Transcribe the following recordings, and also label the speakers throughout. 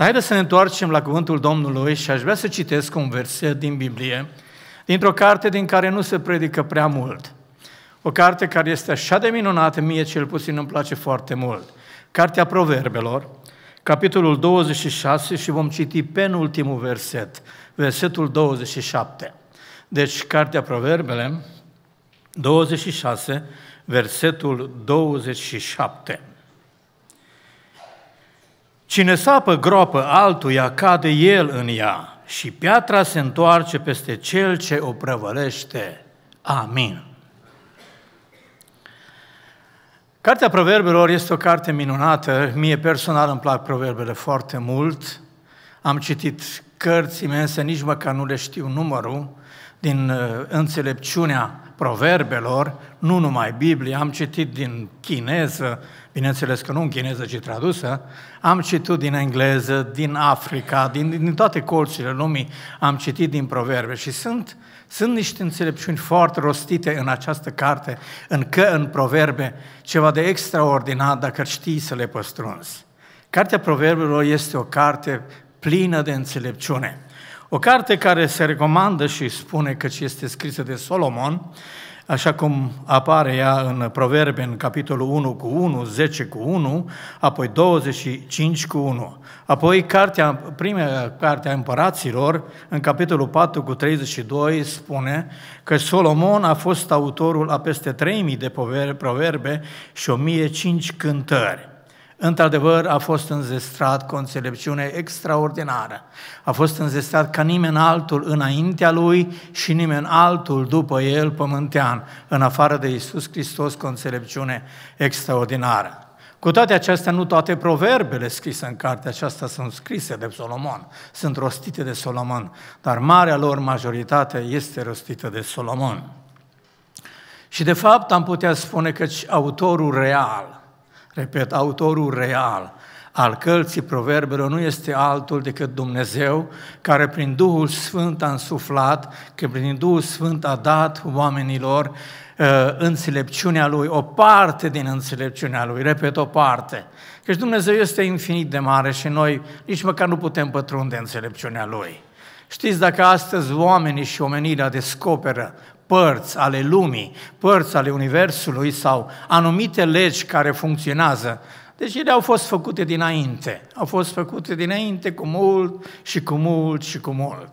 Speaker 1: Haideți să ne întoarcem la cuvântul Domnului și aș vrea să citesc un verset din Biblie, dintr-o carte din care nu se predică prea mult. O carte care este așa de minunată, mie cel puțin îmi place foarte mult. Cartea Proverbelor, capitolul 26 și vom citi penultimul verset, versetul 27. Deci, Cartea Proverbele, 26, versetul 27. Cine sapă groapă altuia, cade el în ea și piatra se întoarce peste cel ce o prăvălește. Amin. Cartea Proverbelor este o carte minunată. Mie personal îmi plac proverbele foarte mult. Am citit cărți imense, nici măcar nu le știu numărul, din uh, înțelepciunea proverbelor, nu numai Biblie, am citit din chineză, bineînțeles că nu în chineză, ci tradusă, am citit din engleză, din Africa, din, din toate colțurile lumii, am citit din proverbe și sunt, sunt niște înțelepciuni foarte rostite în această carte, în că în proverbe, ceva de extraordinar dacă știi să le păstrunzi. Cartea proverbelor este o carte plină de înțelepciune. O carte care se recomandă și spune că este scrisă de Solomon, așa cum apare ea în Proverbe, în capitolul 1 cu 1, 10 cu 1, apoi 25 cu 1. Apoi cartea, prima carte a împăraților, în capitolul 4 cu 32, spune că Solomon a fost autorul a peste 3000 de proverbe și 1005 cântări. Într-adevăr, a fost înzestrat cu o înțelepciune extraordinară. A fost înzestrat ca nimeni altul înaintea lui și nimeni altul după el pământean, în afară de Isus Hristos cu o înțelepciune extraordinară. Cu toate acestea, nu toate proverbele scrise în cartea aceasta sunt scrise de Solomon, sunt rostite de Solomon, dar marea lor majoritate este rostită de Solomon. Și de fapt am putea spune că autorul real Repet, autorul real al cărții proverbelor nu este altul decât Dumnezeu, care prin Duhul Sfânt a însuflat, că prin Duhul Sfânt a dat oamenilor uh, înțelepciunea Lui, o parte din înțelepciunea Lui, repet, o parte. Căci Dumnezeu este infinit de mare și noi nici măcar nu putem pătrunde înțelepciunea Lui. Știți, dacă astăzi oamenii și omenirea descoperă părți ale lumii, părți ale Universului sau anumite legi care funcționează. Deci ele au fost făcute dinainte. Au fost făcute dinainte cu mult și cu mult și cu mult.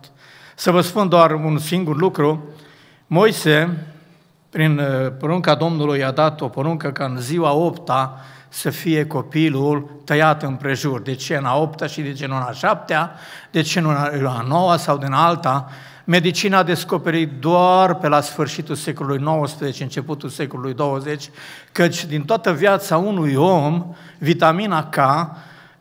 Speaker 1: Să vă spun doar un singur lucru. Moise, prin uh, porunca Domnului, a dat o poruncă ca în ziua opta să fie copilul tăiat prejur. De ce în a opta și de ce în a șaptea, de ce în a noua sau din alta, Medicina a descoperit doar pe la sfârșitul secolului XIX, începutul secolului 20, căci din toată viața unui om, vitamina K,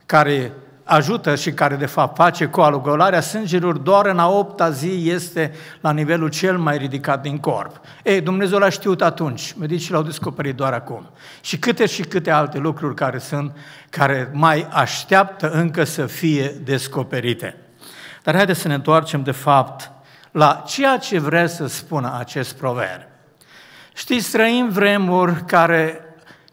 Speaker 1: care ajută și care de fapt face coagularea sângerilor doar în a opta zi este la nivelul cel mai ridicat din corp. Ei, Dumnezeu l-a știut atunci, medicii l-au descoperit doar acum. Și câte și câte alte lucruri care sunt, care mai așteaptă încă să fie descoperite. Dar haideți să ne întoarcem de fapt la ceea ce vrea să spună acest proverb. Știți, străim vremuri care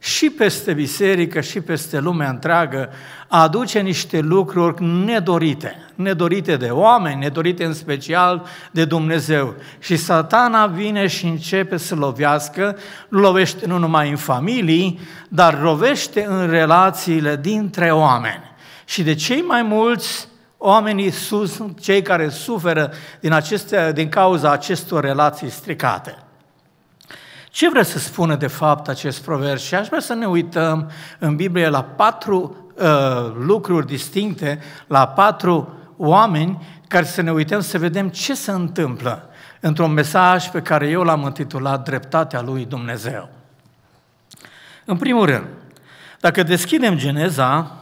Speaker 1: și peste biserică, și peste lumea întreagă, aduce niște lucruri nedorite, nedorite de oameni, nedorite în special de Dumnezeu. Și satana vine și începe să lovească, lovește nu numai în familii, dar lovește în relațiile dintre oameni. Și de cei mai mulți Oamenii sus sunt cei care suferă din, aceste, din cauza acestor relații stricate. Ce vrea să spună de fapt acest proverb? Și aș vrea să ne uităm în Biblie la patru uh, lucruri distincte, la patru oameni care să ne uităm să vedem ce se întâmplă într-un mesaj pe care eu l-am intitulat Dreptatea lui Dumnezeu. În primul rând, dacă deschidem Geneza,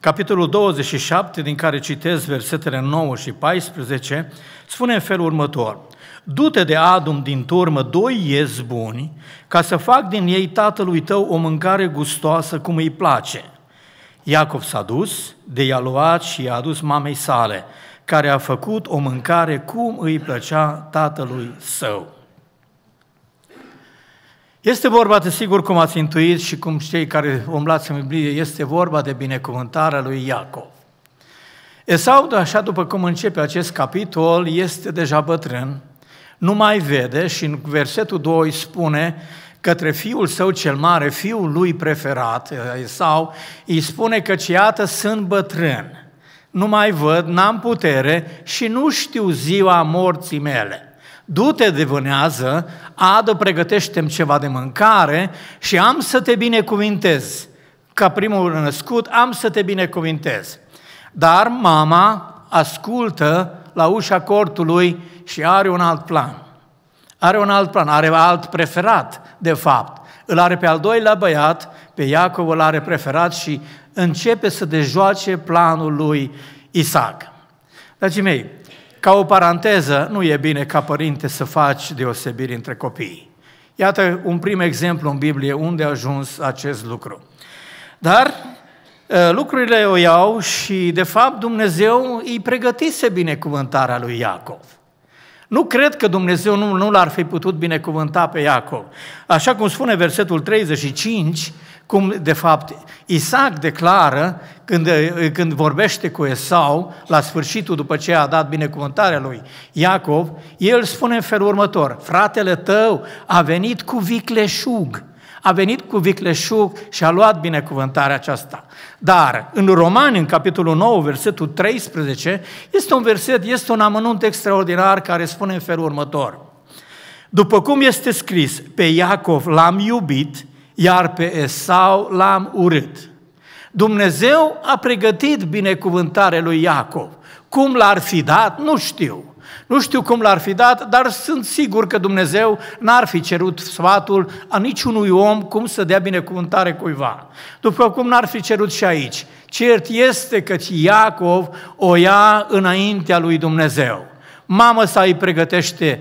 Speaker 1: Capitolul 27, din care citez versetele 9 și 14, spune în felul următor. Du-te de adum din turmă doi iezi buni, ca să fac din ei tatălui tău o mâncare gustoasă cum îi place. Iacov s-a dus, de i-a luat și i-a adus mamei sale, care a făcut o mâncare cum îi plăcea tatălui său. Este vorba, desigur, cum ați intuit și cum cei care umblați în Biblie, este vorba de binecuvântarea lui Iacov. Esau, așa după cum începe acest capitol, este deja bătrân, nu mai vede și în versetul 2 spune către fiul său cel mare, fiul lui preferat, Esau, îi spune că iată sunt bătrân, nu mai văd, n-am putere și nu știu ziua morții mele du-te de vânează, adă, pregătește ceva de mâncare și am să te binecuvintez. Ca primul născut, am să te binecuvintez. Dar mama ascultă la ușa cortului și are un alt plan. Are un alt plan, are alt preferat, de fapt. Îl are pe al doilea băiat, pe Iacov îl are preferat și începe să dejoace planul lui Isaac. Dragii mei, ca o paranteză, nu e bine ca părinte să faci deosebiri între copii. Iată un prim exemplu în Biblie unde a ajuns acest lucru. Dar ă, lucrurile o iau și, de fapt, Dumnezeu îi pregătise binecuvântarea lui Iacov. Nu cred că Dumnezeu nu, nu l-ar fi putut binecuvânta pe Iacov. Așa cum spune versetul 35, cum de fapt Isaac declară când, eh, când vorbește cu Esau, la sfârșitul, după ce a dat binecuvântarea lui Iacov, el spune în felul următor, fratele tău a venit cu vicleșug, a venit cu vicleșug și a luat binecuvântarea aceasta. Dar în Romani, în capitolul 9, versetul 13, este un verset, este un amănunt extraordinar care spune în felul următor. După cum este scris, pe Iacov l-am iubit iar pe Esau l-am urât. Dumnezeu a pregătit binecuvântare lui Iacov. Cum l-ar fi dat, nu știu. Nu știu cum l-ar fi dat, dar sunt sigur că Dumnezeu n-ar fi cerut sfatul a niciunui om cum să dea binecuvântare cuiva. După cum n-ar fi cerut și aici. Cert este că Iacov o ia înaintea lui Dumnezeu. Mama sa îi pregătește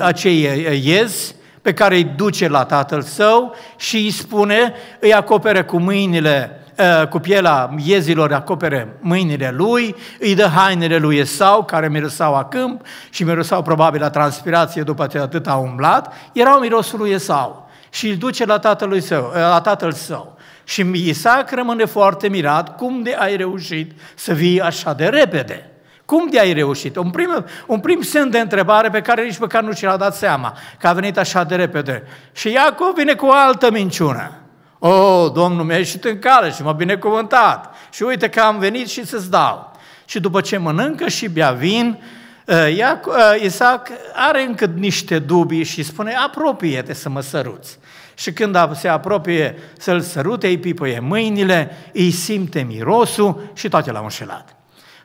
Speaker 1: acei iezi, pe care îi duce la tatăl său și îi spune, îi acopere cu mâinile, ă, cu pielea iezilor, acopere mâinile lui, îi dă hainele lui Esau, care mirosau a câmp și mirosau probabil la transpirație după ce atât a umblat, erau mirosul lui Esau și îl duce la tatăl său. Ă, la tatăl său. Și Isaac rămâne foarte mirat, cum de ai reușit să vii așa de repede? Cum de ai reușit? Un prim, un prim semn de întrebare pe care nici măcar nu și l-a dat seama, că a venit așa de repede. Și Iacov vine cu o altă minciună. O, oh, Domnul mi-a ieșit în cale și m-a binecuvântat. Și uite că am venit și să-ți dau. Și după ce mănâncă și bea vin, ă, ă, Isaac are încă niște dubii și spune, apropie-te să mă săruți. Și când se apropie să-l sărute, îi pipăie mâinile, îi simte mirosul și toate l-au înșelat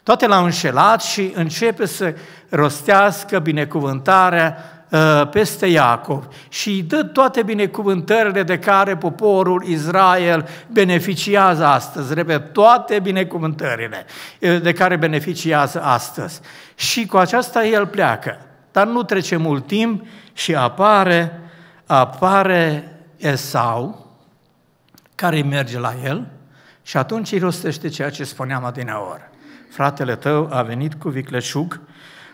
Speaker 1: toate l-au înșelat și începe să rostească binecuvântarea ă, peste Iacov și îi dă toate binecuvântările de care poporul Israel beneficiază astăzi, repet, toate binecuvântările ă, de care beneficiază astăzi. Și cu aceasta el pleacă. Dar nu trece mult timp și apare, apare Esau, care merge la el și atunci îi rostește ceea ce spuneam adineori fratele tău a venit cu vicleșug,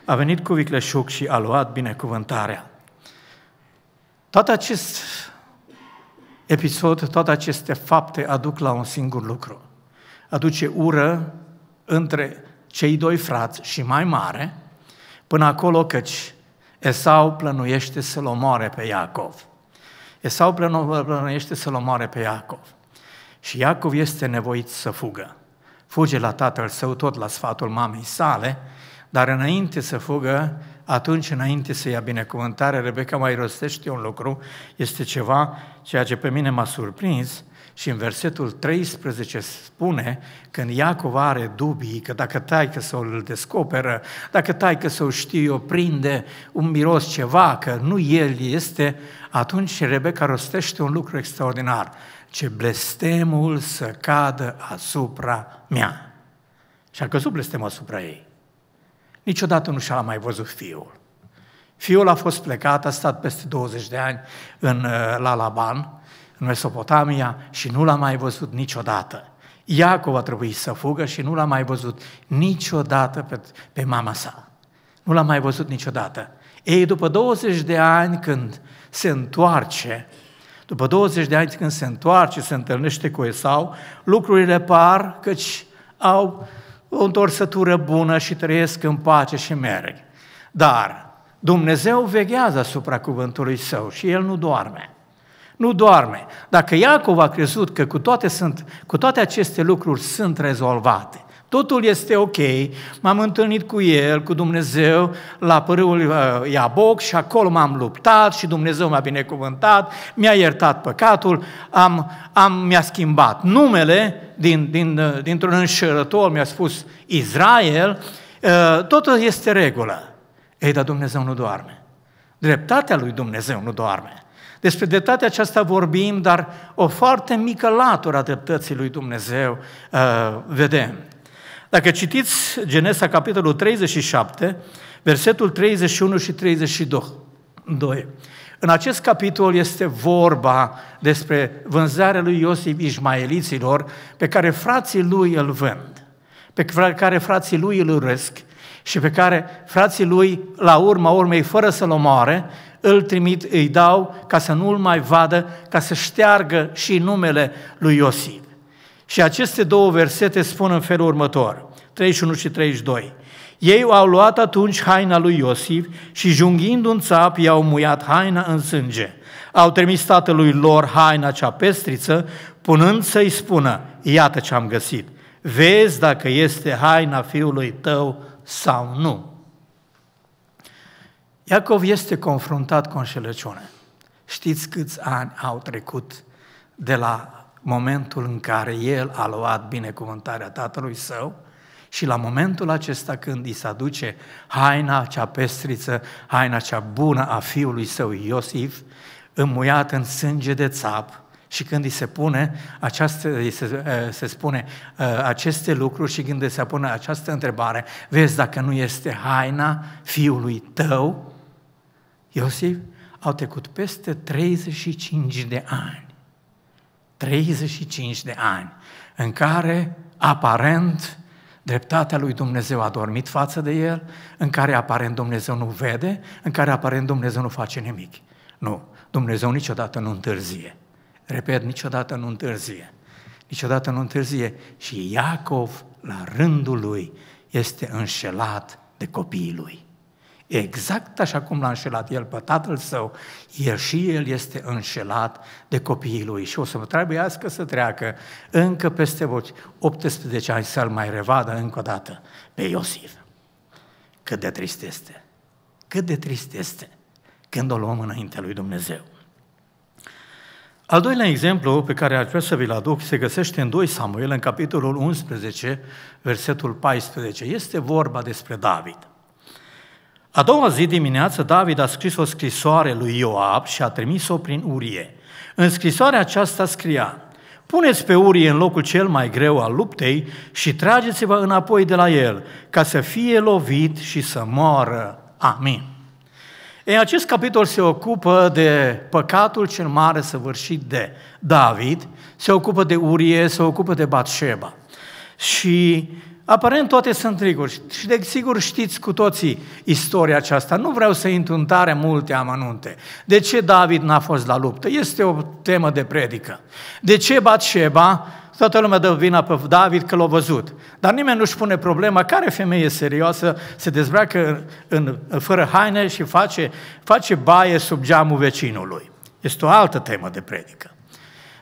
Speaker 1: a venit cu vicleșug și a luat binecuvântarea. Tot acest episod, toate aceste fapte aduc la un singur lucru. Aduce ură între cei doi frați și mai mare, până acolo căci Esau plănuiește să-l omoare pe Iacov. Esau plănuiește să-l omoare pe Iacov. Și Iacov este nevoit să fugă fuge la tatăl său tot la sfatul mamei sale, dar înainte să fugă, atunci înainte să ia binecuvântare, Rebecca mai rostește un lucru, este ceva ceea ce pe mine m-a surprins și în versetul 13 spune, când Iacov are dubii că dacă taică să îl descoperă, dacă taică să o știe, o prinde un miros ceva, că nu el este, atunci Rebecca rostește un lucru extraordinar ce blestemul să cadă asupra mea. Și a căzut blestemul asupra ei. Niciodată nu și-a mai văzut fiul. Fiul a fost plecat, a stat peste 20 de ani în, uh, la Laban, în Mesopotamia, și nu l-a mai văzut niciodată. Iacov a trebuit să fugă și nu l-a mai văzut niciodată pe, pe mama sa. Nu l-a mai văzut niciodată. Ei, după 20 de ani, când se întoarce, după 20 de ani când se întoarce, se întâlnește cu Esau, lucrurile par căci au o întorsătură bună și trăiesc în pace și merg. Dar Dumnezeu veghează asupra cuvântului său și el nu doarme. Nu doarme. Dacă Iacov a crezut că cu toate, sunt, cu toate aceste lucruri sunt rezolvate, Totul este ok. M-am întâlnit cu el, cu Dumnezeu, la părâul uh, Iaboc și acolo m-am luptat și Dumnezeu m-a binecuvântat, mi-a iertat păcatul, am, am, mi-a schimbat numele din, din, uh, dintr-un înșelător, mi-a spus Israel. Uh, totul este regulă. Ei, dar Dumnezeu nu doarme. Dreptatea lui Dumnezeu nu doarme. Despre dreptatea aceasta vorbim, dar o foarte mică latură a dreptății lui Dumnezeu uh, vedem. Dacă citiți Genesa, capitolul 37, versetul 31 și 32, în acest capitol este vorba despre vânzarea lui Iosif Ismaeliților, pe care frații lui îl vând, pe care frații lui îl urăsc și pe care frații lui, la urma urmei, fără să-l omoare, îl trimit, îi dau ca să nu-l mai vadă, ca să șteargă și numele lui Iosif. Și aceste două versete spun în felul următor, 31 și 32. Ei au luat atunci haina lui Iosif și junghind un țap i-au muiat haina în sânge. Au trimis tatălui lor haina cea pestriță, punând să-i spună, iată ce am găsit, vezi dacă este haina fiului tău sau nu. Iacov este confruntat cu înșelăciune. Știți câți ani au trecut de la momentul în care el a luat binecuvântarea tatălui său și la momentul acesta când îi se aduce haina cea pestriță, haina cea bună a fiului său Iosif, înmuiat în sânge de țap, și când îi se pune, această, se, eh, se spune eh, aceste lucruri și când îi se pune această întrebare, vezi dacă nu este haina fiului tău, Iosif, au trecut peste 35 de ani 35 de ani, în care, aparent, dreptatea lui Dumnezeu a dormit față de el, în care aparent Dumnezeu nu vede, în care aparent Dumnezeu nu face nimic. Nu, Dumnezeu niciodată nu întârzie. Repet, niciodată nu întârzie. Niciodată nu întârzie. Și Iacov, la rândul lui, este înșelat de copiii lui. Exact așa cum l-a înșelat el pe tatăl său, el și el este înșelat de copiii lui și o să mă trebuiască să treacă încă peste 18 ani să-l mai revadă încă o dată pe Iosif. Cât de trist este, cât de trist este când o luăm înainte lui Dumnezeu. Al doilea exemplu pe care ar vrea să vi-l aduc se găsește în 2 Samuel, în capitolul 11, versetul 14. Este vorba despre David. A doua zi dimineață, David a scris o scrisoare lui Ioab și a trimis-o prin Urie. În scrisoarea aceasta scria, Puneți pe Urie în locul cel mai greu al luptei și trageți-vă înapoi de la el, ca să fie lovit și să moară. Amin. În acest capitol se ocupă de păcatul cel mare săvârșit de David, se ocupă de Urie, se ocupă de Batșeba. Și Aparent toate sunt riguri și desigur știți cu toții istoria aceasta. Nu vreau să intru în tare multe amănunte. De ce David n-a fost la luptă? Este o temă de predică. De ce Batșeba? Toată lumea dă vina pe David că l-a văzut. Dar nimeni nu-și pune problema care femeie serioasă se dezbracă în, în, fără haine și face, face baie sub geamul vecinului. Este o altă temă de predică.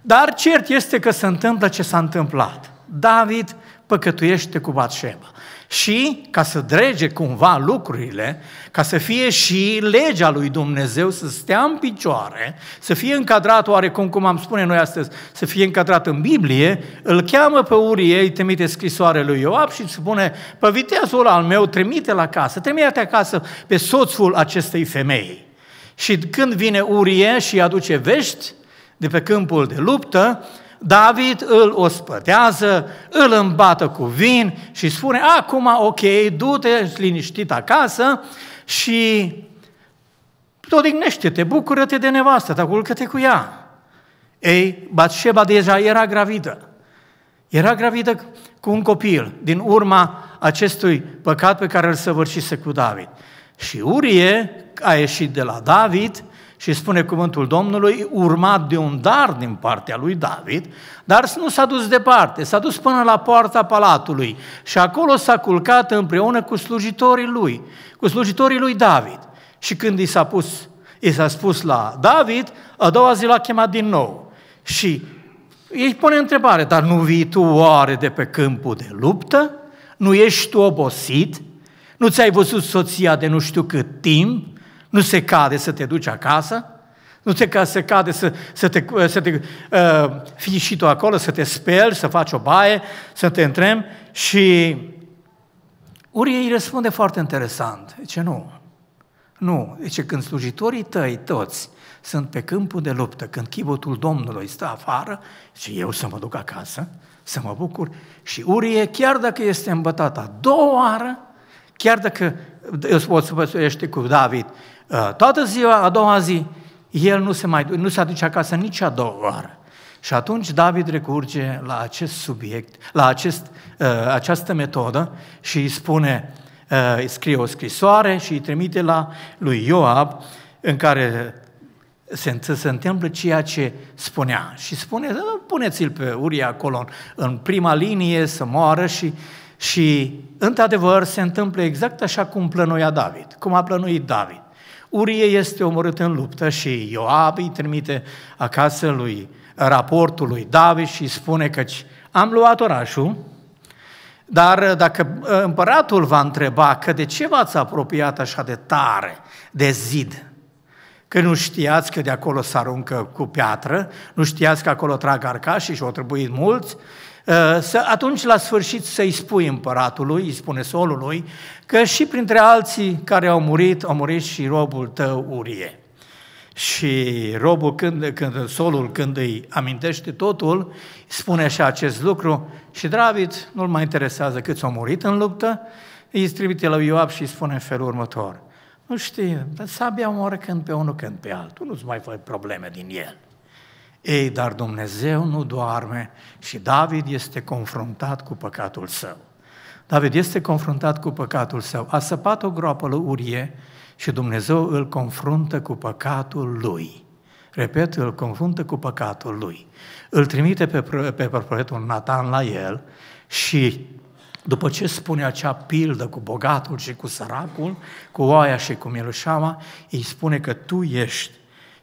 Speaker 1: Dar cert este că se întâmplă ce s-a întâmplat. David păcătuiește cu Batșeba. Și ca să drege cumva lucrurile, ca să fie și legea lui Dumnezeu să stea în picioare, să fie încadrat oarecum, cum am spune noi astăzi, să fie încadrat în Biblie, îl cheamă pe Urie, îi trimite scrisoare lui Ioab și îi spune, pe viteazul al meu, trimite la casă, trimite acasă pe soțul acestei femei. Și când vine Urie și aduce vești de pe câmpul de luptă, David îl ospătează, îl îmbată cu vin și spune, acum ok, du-te liniștit acasă și odihnește-te, bucură-te de nevastă ta, culcă-te cu ea. Ei, Batșeba deja era gravidă. Era gravidă cu un copil, din urma acestui păcat pe care îl săvârșise cu David. Și Urie a ieșit de la David și spune cuvântul Domnului, urmat de un dar din partea lui David, dar nu s-a dus departe, s-a dus până la poarta palatului și acolo s-a culcat împreună cu slujitorii lui, cu slujitorii lui David. Și când i s-a pus, i s-a spus la David, a doua zi l-a chemat din nou. Și ei pune întrebare, dar nu vii tu oare de pe câmpul de luptă? Nu ești tu obosit? Nu ți-ai văzut soția de nu știu cât timp? Nu se cade să te duci acasă, nu se, se cade să, să te, să te uh, fii și tu acolo, să te speli, să faci o baie, să te întrem și Urie îi răspunde foarte interesant. Ce nu, nu. Zice, când slujitorii tăi toți sunt pe câmpul de luptă, când chivotul Domnului stă afară, și eu să mă duc acasă, să mă bucur. Și Urie, chiar dacă este îmbătat a doua oară, chiar dacă îl spățuiește cu David uh, toată ziua, a doua zi, el nu se, mai, nu se aduce acasă nici a doua oară. Și atunci David recurge la acest subiect, la acest, uh, această metodă și îi spune, uh, îi scrie o scrisoare și îi trimite la lui Ioab, în care se, se întâmplă ceea ce spunea. Și spune, ă, puneți-l pe Uria acolo în prima linie să moară și și, într-adevăr, se întâmplă exact așa cum plănuia David, cum a plănuit David. Urie este omorât în luptă și Ioab îi trimite acasă lui raportul lui David și spune că am luat orașul, dar dacă ă, împăratul va întreba că de ce v-ați apropiat așa de tare, de zid, că nu știați că de acolo se aruncă cu piatră, nu știați că acolo trag arcașii și au trebuit mulți, Ă, să, atunci la sfârșit să-i spui împăratului, îi spune solului, că și printre alții care au murit, au murit și robul tău Urie. Și robul, când, când solul, când îi amintește totul, spune și acest lucru și David nu-l mai interesează câți au murit în luptă, îi trimite la Ioab și îi spune în felul următor. Nu știi, sabia mă când pe unul, când pe altul, nu-ți mai fă probleme din el. Ei, dar Dumnezeu nu doarme și David este confruntat cu păcatul său. David este confruntat cu păcatul său. A săpat o groapă lui Urie și Dumnezeu îl confruntă cu păcatul lui. Repet, îl confruntă cu păcatul lui. Îl trimite pe, pe profetul Nathan la el și după ce spune acea pildă cu bogatul și cu săracul, cu oaia și cu mielușama, îi spune că tu ești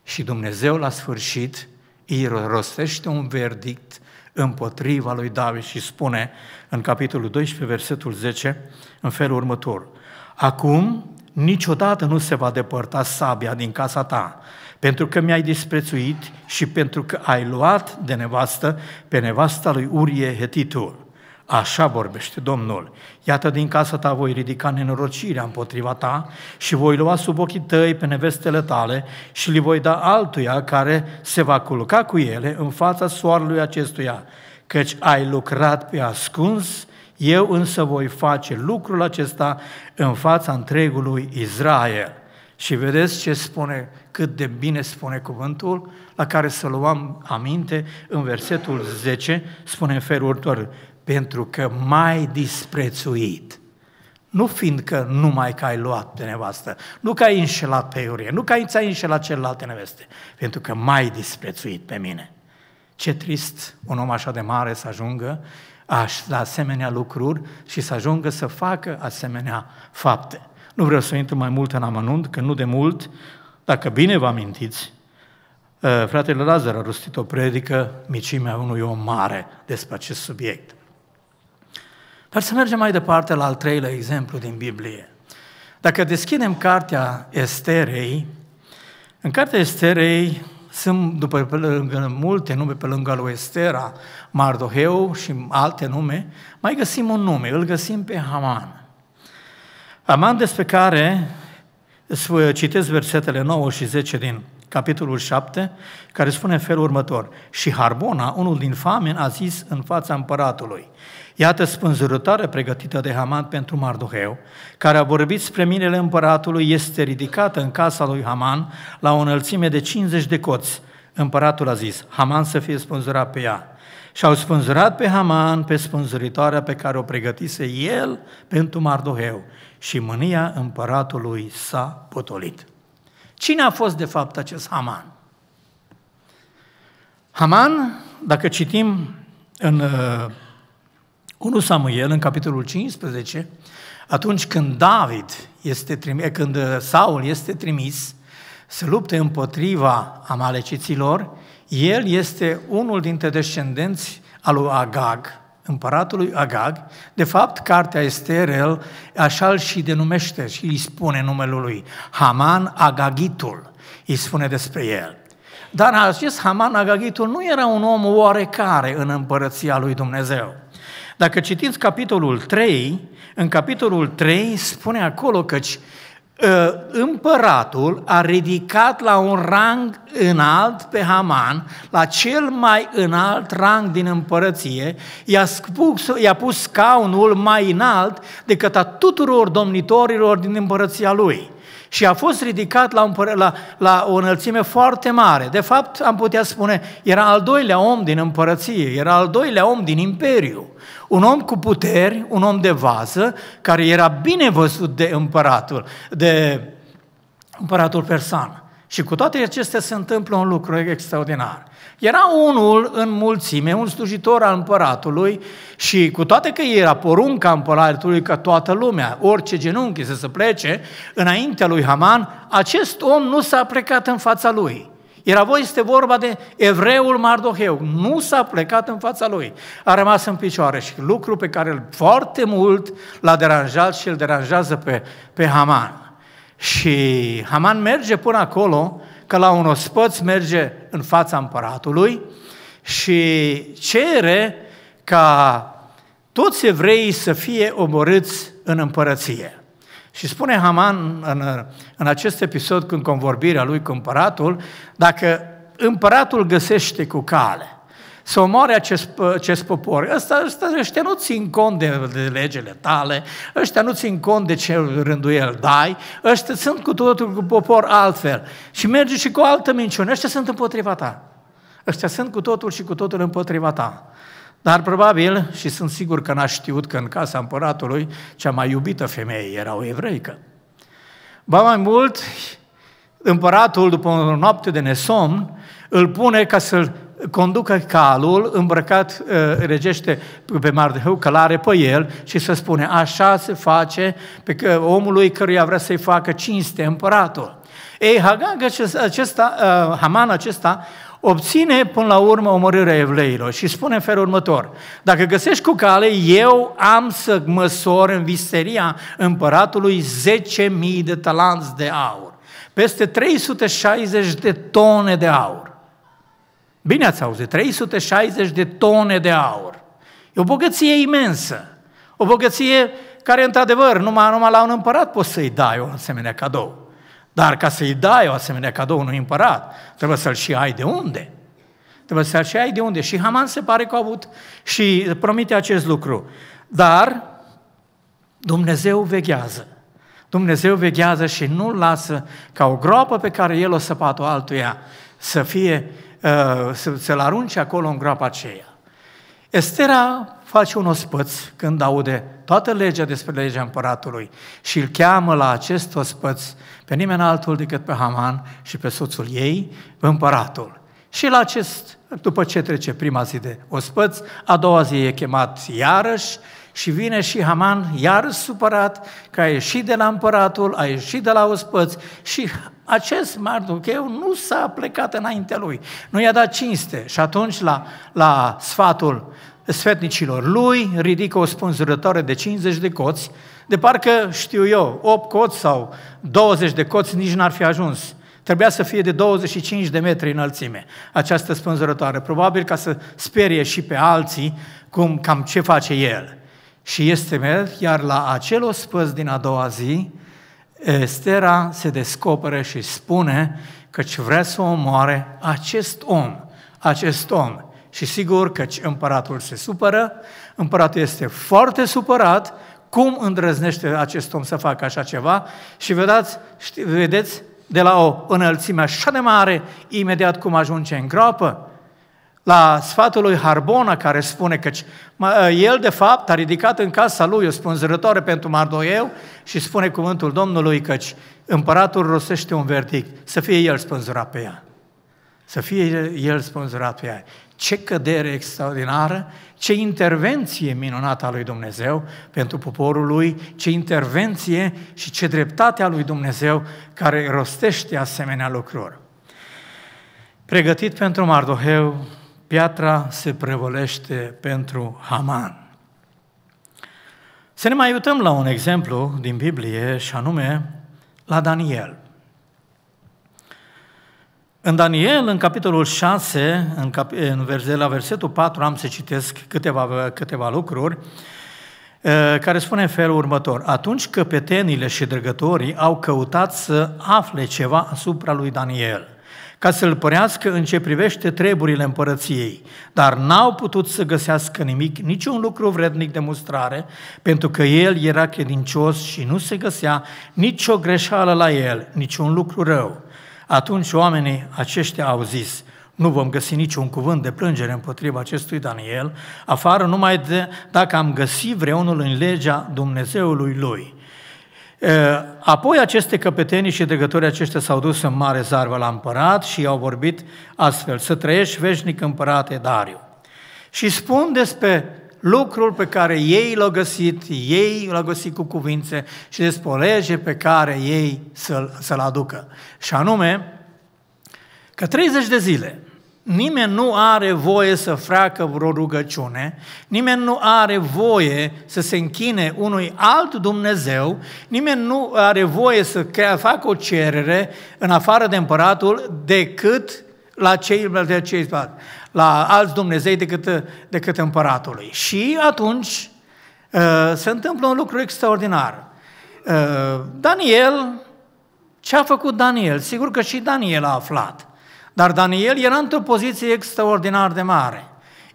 Speaker 1: și Dumnezeu la sfârșit îi rostește un verdict împotriva lui David și spune în capitolul 12, versetul 10, în felul următor. Acum niciodată nu se va depărta sabia din casa ta, pentru că mi-ai disprețuit și pentru că ai luat de nevastă pe nevasta lui Urie Hetitul. Așa vorbește Domnul. Iată din casa ta voi ridica nenorocirea împotriva ta și voi lua sub ochii tăi pe nevestele tale și li voi da altuia care se va culca cu ele în fața soarelui acestuia, căci ai lucrat pe ascuns, eu însă voi face lucrul acesta în fața întregului Israel. Și vedeți ce spune, cât de bine spune cuvântul, la care să luăm aminte în versetul 10, spune în felul următor, pentru că mai disprețuit. Nu fiindcă numai că ai luat de nevastă, nu că ai înșelat pe Iurie, nu că ai ți-ai înșelat celelalte neveste, pentru că mai disprețuit pe mine. Ce trist un om așa de mare să ajungă aș, la da asemenea lucruri și să ajungă să facă asemenea fapte. Nu vreau să intru mai mult în amănunt, că nu de mult, dacă bine vă amintiți, uh, fratele Lazar a rostit o predică micimea unui om mare despre acest subiect. Dar să mergem mai departe la al treilea exemplu din Biblie. Dacă deschidem cartea Esterei, în cartea Esterei sunt, după pe lângă multe nume, pe lângă lui Estera, Mardoheu și alte nume, mai găsim un nume, îl găsim pe Haman. Haman despre care citesc versetele 9 și 10 din capitolul 7, care spune în felul următor. Și Harbona, unul din fameni, a zis în fața împăratului, Iată spânzurătoare pregătită de Haman pentru Mardoheu, care a vorbit spre minele împăratului, este ridicată în casa lui Haman la o înălțime de 50 de coți. Împăratul a zis, Haman să fie spânzurat pe ea. Și au spânzurat pe Haman, pe spânzuritoarea pe care o pregătise el pentru Mardoheu. Și mânia împăratului s-a potolit. Cine a fost de fapt acest Haman? Haman, dacă citim în uh, 1 Samuel, în capitolul 15, atunci când David este trimis, eh, când eh, Saul este trimis să lupte împotriva amaleciților, el este unul dintre descendenți al lui Agag, împăratului Agag. De fapt, cartea Esterel așa îl și denumește și îi spune numele lui, Haman Agagitul, îi spune despre el. Dar acest Haman Agagitul nu era un om oarecare în împărăția lui Dumnezeu. Dacă citiți capitolul 3, în capitolul 3 spune acolo că uh, împăratul a ridicat la un rang înalt pe Haman, la cel mai înalt rang din împărăție, i-a, pus i-a pus scaunul mai înalt decât a tuturor domnitorilor din împărăția lui. Și a fost ridicat la, împăr- la, la o înălțime foarte mare. De fapt, am putea spune, era al doilea om din împărăție, era al doilea om din imperiu. Un om cu puteri, un om de vază, care era bine văzut de împăratul, de împăratul persan. Și cu toate acestea se întâmplă un lucru extraordinar. Era unul în mulțime, un slujitor al împăratului și cu toate că era porunca împăratului ca toată lumea, orice genunchi să se plece înaintea lui Haman, acest om nu s-a plecat în fața lui. Era voi este vorba de evreul Mardoheu. Nu s-a plecat în fața lui. A rămas în picioare și lucru pe care îl foarte mult l-a deranjat și îl deranjează pe, pe Haman. Și Haman merge până acolo, că la un ospăț merge în fața împăratului și cere ca toți evreii să fie omorâți în împărăție. Și spune Haman în, în acest episod, când convorbirea lui cu împăratul, dacă împăratul găsește cu cale să omoare acest, acest popor. Ăsta, ăsta, ăștia nu țin cont de, de legele tale, ăștia nu țin cont de ce rânduiel dai, ăștia sunt cu totul cu popor altfel. Și merge și cu o altă minciună, ăștia sunt împotriva ta. Ăștia sunt cu totul și cu totul împotriva ta. Dar probabil, și sunt sigur că n-a știut că în casa împăratului cea mai iubită femeie era o evreică. Ba mai mult, împăratul, după o noapte de nesomn, îl pune ca să-l conducă calul îmbrăcat, ă, regește pe Mardeheu, călare pe el și să spune, așa se face pe că omului căruia vrea să-i facă cinste împăratul. Ei, Hagag acesta, ă, Haman acesta obține până la urmă omorârea evleilor și spune în felul următor, dacă găsești cu cale, eu am să măsor în viseria împăratului 10.000 de talanți de aur, peste 360 de tone de aur. Bine ați auzit, 360 de tone de aur. E o bogăție imensă, o bogăție care, într-adevăr, numai, numai la un împărat poți să-i dai o asemenea cadou. Dar ca să-i dai o asemenea cadou unui împărat, trebuie să-l și ai de unde. Trebuie să-l și ai de unde. Și Haman se pare că a avut și promite acest lucru. Dar Dumnezeu veghează. Dumnezeu veghează și nu lasă ca o groapă pe care el o săpat-o altuia să fie, uh, să, l arunce acolo în groapa aceea. Estera face un ospăț când aude toată legea despre legea împăratului și îl cheamă la acest ospăț pe nimeni altul decât pe Haman și pe soțul ei, împăratul. Și la acest, după ce trece prima zi de ospăț, a doua zi e chemat iarăși și vine și Haman iarăși supărat că a ieșit de la împăratul, a ieșit de la ospăț și acest Marducheu nu s-a plecat înaintea lui, nu i-a dat cinste. Și atunci la, la sfatul sfetnicilor lui, ridică o spânzurătoare de 50 de coți, de parcă, știu eu, 8 coți sau 20 de coți nici n-ar fi ajuns. Trebuia să fie de 25 de metri înălțime această spânzurătoare, probabil ca să sperie și pe alții cum, cam ce face el. Și este mel, iar la acel ospăț din a doua zi, Estera se descoperă și spune că vrea să omoare acest om, acest om și sigur că împăratul se supără, împăratul este foarte supărat, cum îndrăznește acest om să facă așa ceva și vedeți, vedeți de la o înălțime așa de mare, imediat cum ajunge în groapă, la sfatul lui Harbona care spune că el de fapt a ridicat în casa lui o spânzărătoare pentru Mardoieu și spune cuvântul Domnului căci împăratul rostește un verdict, să fie el spânzurat pe ea. Să fie el spânzurat pe ea. Ce cădere extraordinară, ce intervenție minunată a lui Dumnezeu pentru poporul lui, ce intervenție și ce dreptate a lui Dumnezeu care rostește asemenea lucruri. Pregătit pentru Mardoheu, piatra se prevolește pentru Haman. Să ne mai uităm la un exemplu din Biblie și anume la Daniel. În Daniel, în capitolul 6, în, cap- în verset, la versetul 4, am să citesc câteva, câteva lucruri, care spune în felul următor. Atunci căpetenile și drăgătorii au căutat să afle ceva asupra lui Daniel, ca să-l părească în ce privește treburile împărăției, dar n-au putut să găsească nimic, niciun lucru vrednic de mustrare, pentru că el era credincios și nu se găsea nicio greșeală la el, niciun lucru rău. Atunci oamenii aceștia au zis, nu vom găsi niciun cuvânt de plângere împotriva acestui Daniel, afară numai de, dacă am găsit vreunul în legea Dumnezeului lui. Apoi aceste căpetenii și dregătorii aceștia s-au dus în mare zarvă la împărat și i-au vorbit astfel, să trăiești veșnic împărate Dariu. Și spun despre lucrul pe care ei l-au găsit, ei l-au găsit cu cuvinte și despre lege pe care ei să-l, să-l aducă. Și anume, că 30 de zile nimeni nu are voie să freacă vreo rugăciune, nimeni nu are voie să se închine unui alt Dumnezeu, nimeni nu are voie să facă o cerere în afară de împăratul decât la cei de acei la alți Dumnezei decât, decât împăratului. Și atunci uh, se întâmplă un lucru extraordinar. Uh, Daniel, ce a făcut Daniel? Sigur că și Daniel a aflat. Dar Daniel era într-o poziție extraordinar de mare.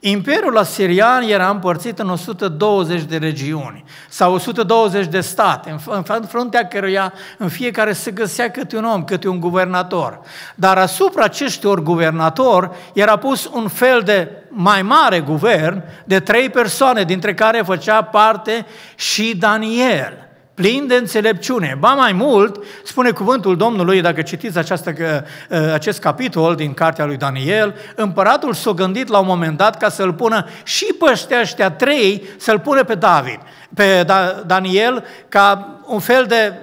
Speaker 1: Imperiul Asirian era împărțit în 120 de regiuni sau 120 de state, în fruntea căruia în fiecare se găsea câte un om, câte un guvernator. Dar asupra acestor guvernator era pus un fel de mai mare guvern de trei persoane, dintre care făcea parte și Daniel – plin de înțelepciune. Ba mai mult, spune cuvântul Domnului, dacă citiți această, uh, uh, acest capitol din cartea lui Daniel, împăratul s-a gândit la un moment dat ca să-l pună și pe ăștia trei, să-l pune pe David, pe da- Daniel, ca un fel de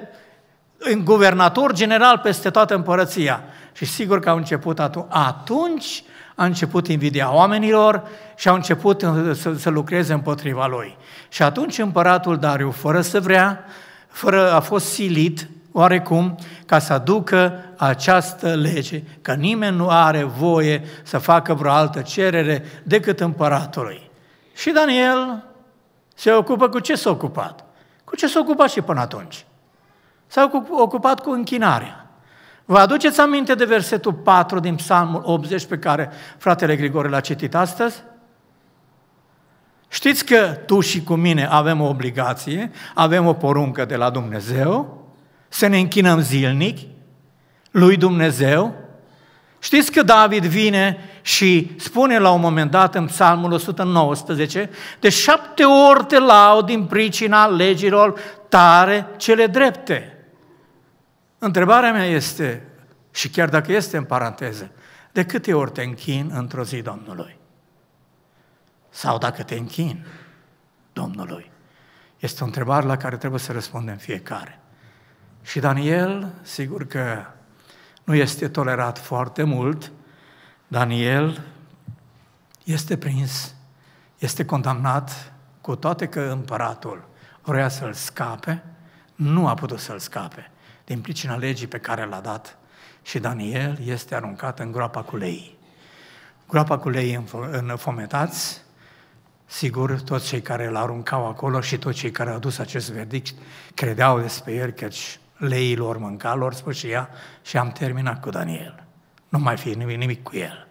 Speaker 1: guvernator general peste toată împărăția. Și sigur că au început atunci. Atunci a început invidia oamenilor și au început să, să lucreze împotriva lui. Și atunci împăratul Dariu, fără să vrea, fără, a fost silit oarecum ca să aducă această lege, că nimeni nu are voie să facă vreo altă cerere decât împăratului. Și Daniel se ocupă cu ce s-a ocupat? Cu ce s-a ocupat și până atunci? S-au ocupat cu închinarea. Vă aduceți aminte de versetul 4 din Psalmul 80 pe care fratele Grigore l-a citit astăzi? Știți că tu și cu mine avem o obligație, avem o poruncă de la Dumnezeu, să ne închinăm zilnic lui Dumnezeu. Știți că David vine și spune la un moment dat în Psalmul 119, de șapte ori te laud din pricina legilor tare cele drepte. Întrebarea mea este, și chiar dacă este în paranteză, de câte ori te închin într-o zi Domnului? Sau dacă te închin Domnului? Este o întrebare la care trebuie să răspundem fiecare. Și Daniel, sigur că nu este tolerat foarte mult, Daniel este prins, este condamnat, cu toate că împăratul vrea să-l scape, nu a putut să-l scape din pricina legii pe care l-a dat și Daniel este aruncat în groapa cu lei. Groapa cu lei fometați, sigur, toți cei care l aruncau acolo și toți cei care au adus acest verdict credeau despre el că leilor mânca, lor sfârșia și am terminat cu Daniel. Nu mai fi nimic, nimic cu el.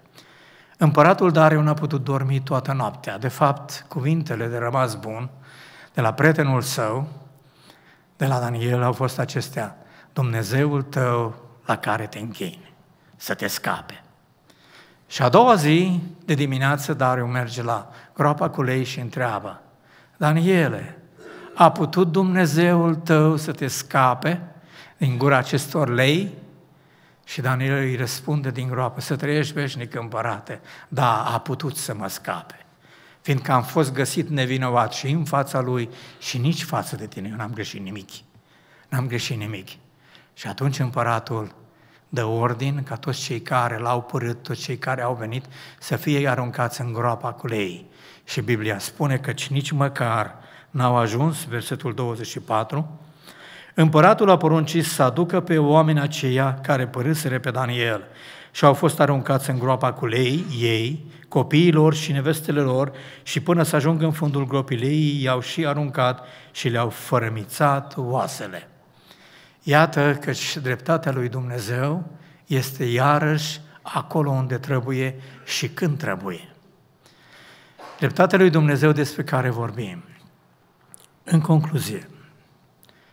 Speaker 1: Împăratul Dariu n-a putut dormi toată noaptea. De fapt, cuvintele de rămas bun de la prietenul său, de la Daniel, au fost acestea. Dumnezeul tău la care te închini, să te scape. Și a doua zi de dimineață Dariu merge la groapa cu lei și întreabă, Daniele, a putut Dumnezeul tău să te scape din gura acestor lei? Și Daniel îi răspunde din groapă, să trăiești veșnic împărate, da, a putut să mă scape, fiindcă am fost găsit nevinovat și în fața lui și nici față de tine, eu n-am greșit nimic, n-am greșit nimic. Și atunci împăratul dă ordin ca toți cei care l-au părât, toți cei care au venit, să fie aruncați în groapa cu lei. Și Biblia spune că nici măcar n-au ajuns, versetul 24, împăratul a poruncit să aducă pe oameni aceia care părâsere pe Daniel și au fost aruncați în groapa cu lei, ei, copiilor și nevestele lor și până să ajungă în fundul lei, i-au și aruncat și le-au fărămițat oasele. Iată și dreptatea lui Dumnezeu este iarăși acolo unde trebuie și când trebuie. Dreptatea lui Dumnezeu despre care vorbim. În concluzie,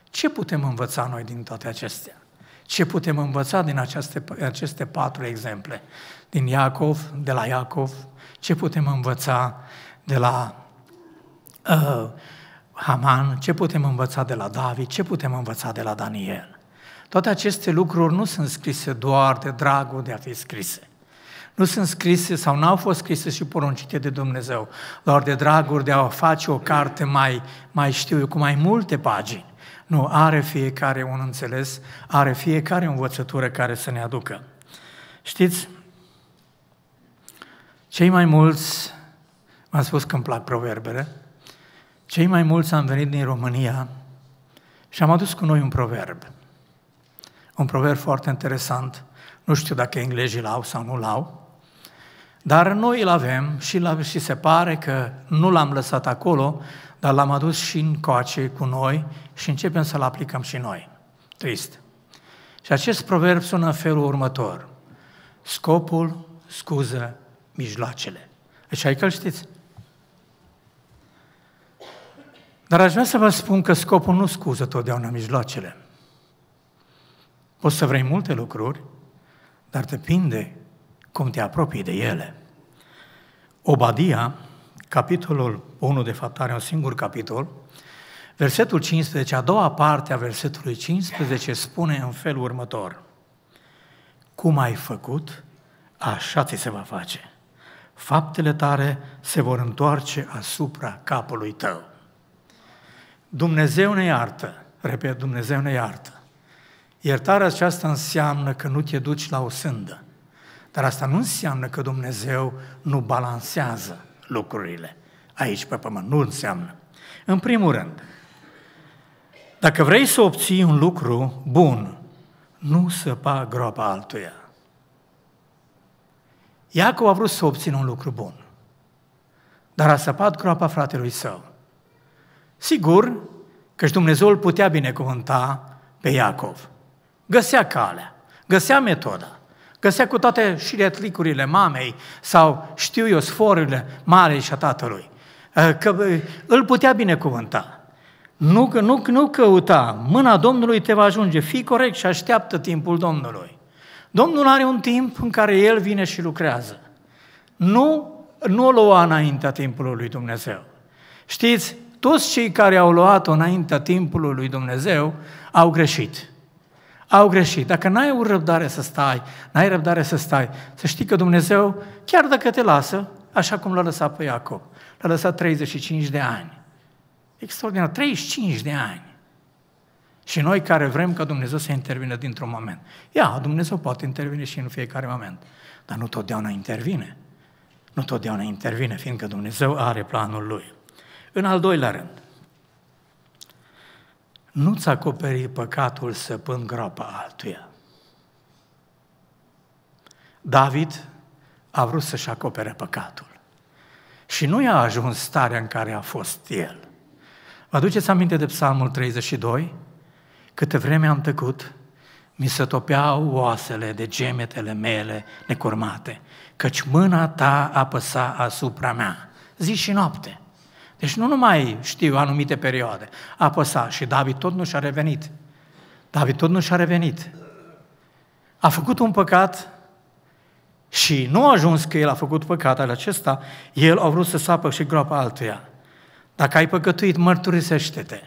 Speaker 1: ce putem învăța noi din toate acestea? Ce putem învăța din aceste, aceste patru exemple? Din Iacov, de la Iacov, ce putem învăța de la uh, Haman, ce putem învăța de la David, ce putem învăța de la Daniel. Toate aceste lucruri nu sunt scrise doar de dragul de a fi scrise. Nu sunt scrise sau n-au fost scrise și poruncite de Dumnezeu, doar de dragul de a face o carte mai, mai știu eu, cu mai multe pagini. Nu, are fiecare un înțeles, are fiecare învățătură care să ne aducă. Știți, cei mai mulți, m am spus că îmi plac proverbele, cei mai mulți am venit din România și am adus cu noi un proverb. Un proverb foarte interesant. Nu știu dacă englezii l-au sau nu l-au, dar noi îl avem și, l și se pare că nu l-am lăsat acolo, dar l-am adus și în coace cu noi și începem să-l aplicăm și noi. Trist. Și acest proverb sună în felul următor. Scopul scuză mijloacele. Deci aici că știți. Dar aș vrea să vă spun că scopul nu scuză totdeauna mijloacele. Poți să vrei multe lucruri, dar depinde cum te apropii de ele. Obadia, capitolul 1, de fapt are un singur capitol, versetul 15, a doua parte a versetului 15 spune în felul următor. Cum ai făcut, așa ți se va face. Faptele tare se vor întoarce asupra capului tău. Dumnezeu ne iartă, repet, Dumnezeu ne iartă. Iertarea aceasta înseamnă că nu te duci la o sândă. Dar asta nu înseamnă că Dumnezeu nu balansează lucrurile aici pe pământ. Nu înseamnă. În primul rând, dacă vrei să obții un lucru bun, nu săpa groapa altuia. Iacov a vrut să obțină un lucru bun, dar a săpat groapa fratelui său. Sigur că și Dumnezeu îl putea binecuvânta pe Iacov. Găsea calea, găsea metoda, găsea cu toate și retlicurile mamei sau știu eu sforurile mare și a tatălui, ă, că îl putea binecuvânta. Nu, nu, nu căuta, mâna Domnului te va ajunge, fii corect și așteaptă timpul Domnului. Domnul are un timp în care El vine și lucrează. Nu, nu o lua înaintea timpului lui Dumnezeu. Știți, toți cei care au luat-o înaintea timpului lui Dumnezeu au greșit. Au greșit. Dacă n-ai o răbdare să stai, n-ai răbdare să stai, să știi că Dumnezeu, chiar dacă te lasă, așa cum l-a lăsat pe Iacob, l-a lăsat 35 de ani. Extraordinar, 35 de ani. Și noi care vrem ca Dumnezeu să intervină dintr-un moment. Ia, Dumnezeu poate intervine și în fiecare moment, dar nu totdeauna intervine. Nu totdeauna intervine, fiindcă Dumnezeu are planul Lui. În al doilea rând, nu-ți acoperi păcatul săpând groapa altuia. David a vrut să-și acopere păcatul. Și nu i-a ajuns starea în care a fost el. Vă aduceți aminte de Psalmul 32? Câte vreme am tăcut, mi se topeau oasele de gemetele mele necurmate, căci mâna ta apăsa asupra mea, zi și noapte. Deci nu numai știu anumite perioade. A păsat și David tot nu și-a revenit. David tot nu și-a revenit. A făcut un păcat și nu a ajuns că el a făcut păcatul acesta, el a vrut să sapă și groapa altuia. Dacă ai păcătuit, mărturisește-te.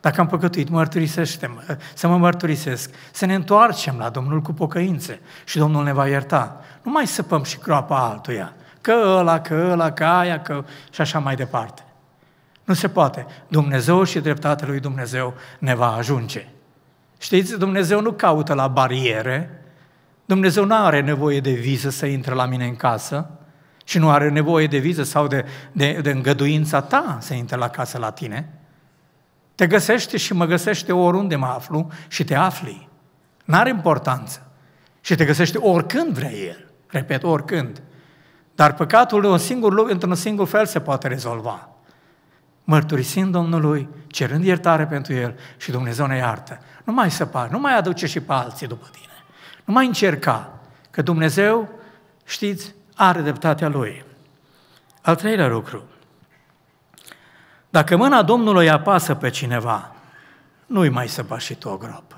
Speaker 1: Dacă am păcătuit, mărturisește -mă, să mă mărturisesc, să ne întoarcem la Domnul cu pocăințe și Domnul ne va ierta. Nu mai săpăm și groapa altuia că ăla, că ăla, că aia, că și așa mai departe. Nu se poate. Dumnezeu și dreptatea lui Dumnezeu ne va ajunge. Știți, Dumnezeu nu caută la bariere, Dumnezeu nu are nevoie de viză să intre la mine în casă și nu are nevoie de viză sau de, de, de îngăduința ta să intre la casă la tine. Te găsește și mă găsește oriunde mă aflu și te afli. N-are importanță. Și te găsește oricând vrea El. Repet, oricând. Dar păcatul de un singur lucru, într-un singur fel se poate rezolva. Mărturisind Domnului, cerând iertare pentru el și Dumnezeu ne iartă. Nu mai săpa, nu mai aduce și pe alții după tine. Nu mai încerca, că Dumnezeu, știți, are dreptatea Lui. Al treilea lucru. Dacă mâna Domnului apasă pe cineva, nu-i mai săpa și tu o grob.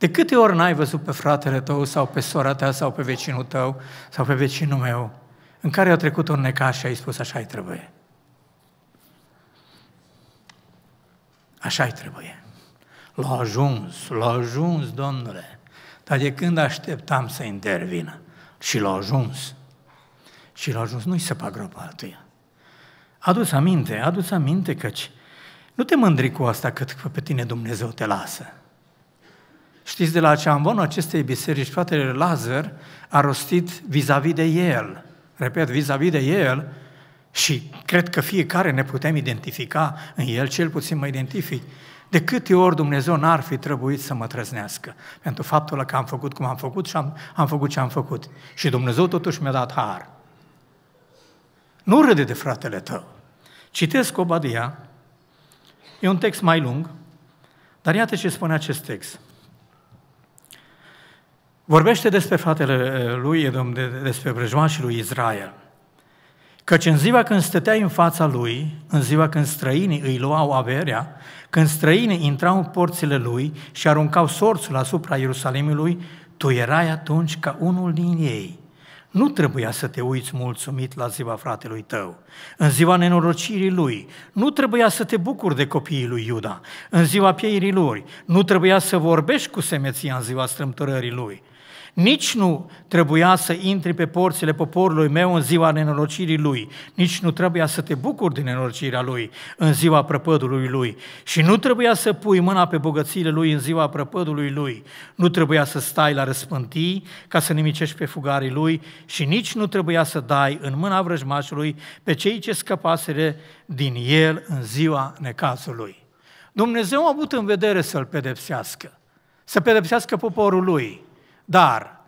Speaker 1: De câte ori n-ai văzut pe fratele tău sau pe sora ta sau pe vecinul tău sau pe vecinul meu în care a trecut un necaș și ai spus așa-i trebuie. Așa-i trebuie. L-a ajuns, l-a ajuns, domnule. Dar de când așteptam să intervină? Și l-a ajuns. Și l-a ajuns, nu-i săpa groapa altuia. adu aminte, adu aminte căci nu te mândri cu asta cât pe tine Dumnezeu te lasă. Știți de la ce ambonul acestei biserici, fratele Lazar a rostit vis-a-vis de el. Repet, vis-a-vis de el și cred că fiecare ne putem identifica în el, cel puțin mă identific. De câte ori Dumnezeu n-ar fi trebuit să mă trăznească pentru faptul că am făcut cum am făcut și am, am făcut ce am făcut. Și Dumnezeu totuși mi-a dat har. Nu râde de fratele tău. Citesc Obadia, e un text mai lung, dar iată ce spune acest text. Vorbește despre fratele eh, lui, despre vrăjmașii lui Israel. Căci în ziua când stăteai în fața lui, în ziua când străinii îi luau averea, când străinii intrau în porțile lui și aruncau sorțul asupra Ierusalimului, tu erai atunci ca unul din ei. Nu trebuia să te uiți mulțumit la ziua fratelui tău, în ziua nenorocirii lui. Nu trebuia să te bucuri de copiii lui Iuda, în ziua pieirii lui. Nu trebuia să vorbești cu semeția în ziua strâmtorării lui. Nici nu trebuia să intri pe porțile poporului meu în ziua nenorocirii lui, nici nu trebuia să te bucuri din nenorocirea lui în ziua prăpădului lui și nu trebuia să pui mâna pe bogățiile lui în ziua prăpădului lui, nu trebuia să stai la răspântii ca să nimicești pe fugarii lui și nici nu trebuia să dai în mâna vrăjmașului pe cei ce scăpasere din el în ziua necazului. Dumnezeu a avut în vedere să-l pedepsească, să pedepsească poporul lui, dar,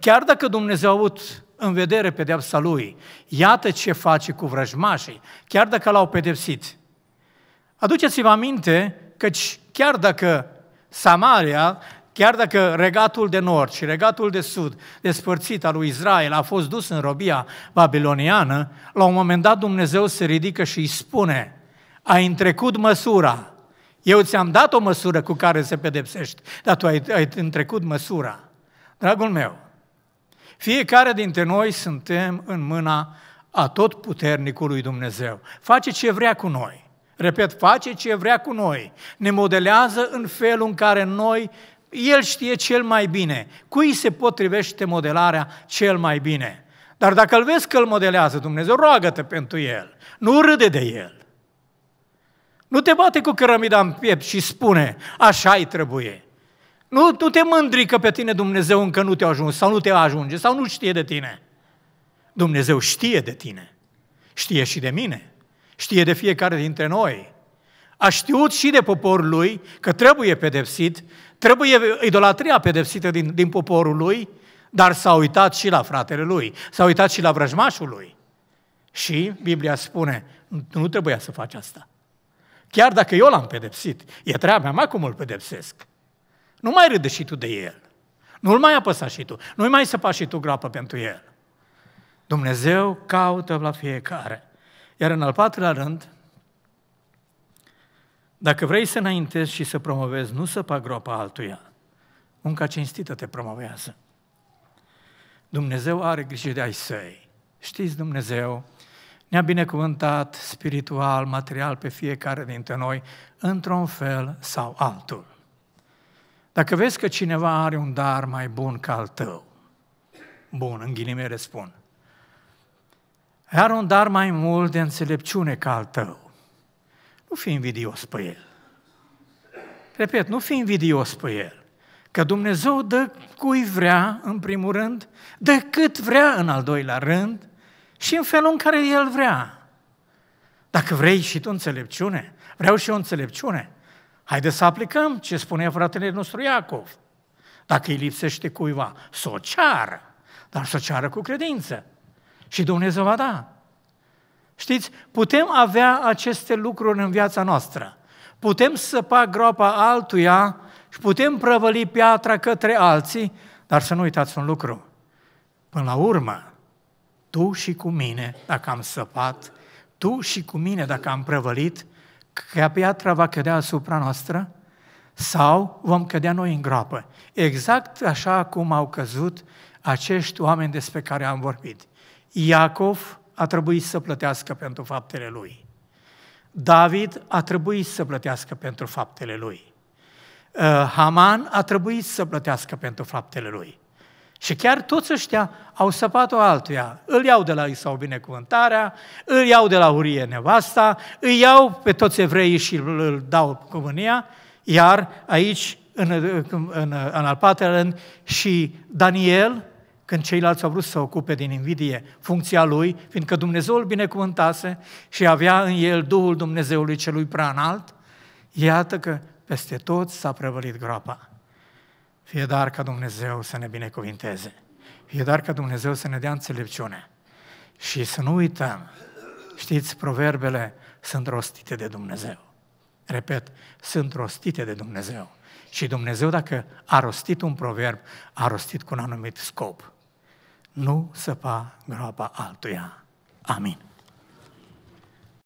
Speaker 1: chiar dacă Dumnezeu a avut în vedere pedepsa lui, iată ce face cu vrăjmașii, chiar dacă l-au pedepsit. Aduceți-vă aminte că chiar dacă Samaria, chiar dacă regatul de nord și regatul de sud, despărțit al lui Israel, a fost dus în robia babiloniană, la un moment dat Dumnezeu se ridică și îi spune, ai întrecut măsura, eu ți-am dat o măsură cu care se pedepsești, dar tu ai, ai întrecut măsura. Dragul meu, fiecare dintre noi suntem în mâna a tot puternicului Dumnezeu. Face ce vrea cu noi. Repet, face ce vrea cu noi. Ne modelează în felul în care noi, El știe cel mai bine. Cui se potrivește modelarea cel mai bine? Dar dacă îl vezi că îl modelează Dumnezeu, roagă-te pentru el. Nu râde de el. Nu te bate cu cărămida în piept și spune, așa îi trebuie. Nu, nu te mândri că pe tine Dumnezeu încă nu te-a ajuns sau nu te ajunge sau nu știe de tine. Dumnezeu știe de tine. Știe și de mine. Știe de fiecare dintre noi. A știut și de poporul lui că trebuie pedepsit, trebuie idolatria pedepsită din, din poporul lui, dar s-a uitat și la fratele lui, s-a uitat și la vrăjmașul lui. Și Biblia spune, nu, nu trebuia să faci asta. Chiar dacă eu l-am pedepsit, e treaba mea cum îl pedepsesc. Nu mai râde și tu de el. Nu-l mai apăsa și tu. Nu-i mai săpa și tu groapă pentru el. Dumnezeu caută la fiecare. Iar în al patrulea rând, dacă vrei să înaintezi și să promovezi, nu săpa groapa altuia. Munca cinstită te promovează. Dumnezeu are grijă de ai săi. Știți, Dumnezeu ne-a binecuvântat spiritual, material pe fiecare dintre noi, într-un fel sau altul. Dacă vezi că cineva are un dar mai bun ca al tău, bun, în ghilimele spun, are un dar mai mult de înțelepciune ca al tău, nu fi invidios pe el. Repet, nu fi invidios pe el. Că Dumnezeu dă cui vrea, în primul rând, dă cât vrea, în al doilea rând, și în felul în care El vrea. Dacă vrei și tu înțelepciune, vreau și eu înțelepciune, Haideți să aplicăm ce spune fratele nostru Iacov. Dacă îi lipsește cuiva, să o ceară, dar să o ceară cu credință. Și Dumnezeu va da. Știți, putem avea aceste lucruri în viața noastră. Putem săpa groapa altuia și putem prăvăli piatra către alții, dar să nu uitați un lucru. Până la urmă, tu și cu mine, dacă am săpat, tu și cu mine, dacă am prăvălit, că piatra va cădea asupra noastră sau vom cădea noi în groapă. Exact așa cum au căzut acești oameni despre care am vorbit. Iacov a trebuit să plătească pentru faptele lui. David a trebuit să plătească pentru faptele lui. Uh, Haman a trebuit să plătească pentru faptele lui. Și chiar toți ăștia au săpat-o altuia. Îl iau de la Isau binecuvântarea, îl iau de la Urie nevasta, îi iau pe toți evreii și îl dau cu mânia, iar aici, în, în, în, în al patrulea rând, și Daniel, când ceilalți au vrut să ocupe din invidie funcția lui, fiindcă Dumnezeu îl binecuvântase și avea în el Duhul Dumnezeului celui prea înalt, iată că peste tot s-a prevălit groapa. Fie dar ca Dumnezeu să ne binecuvinteze. Fie dar ca Dumnezeu să ne dea înțelepciune. Și să nu uităm, știți, proverbele sunt rostite de Dumnezeu. Repet, sunt rostite de Dumnezeu. Și Dumnezeu, dacă a rostit un proverb, a rostit cu un anumit scop. Nu săpa groapa altuia. Amin.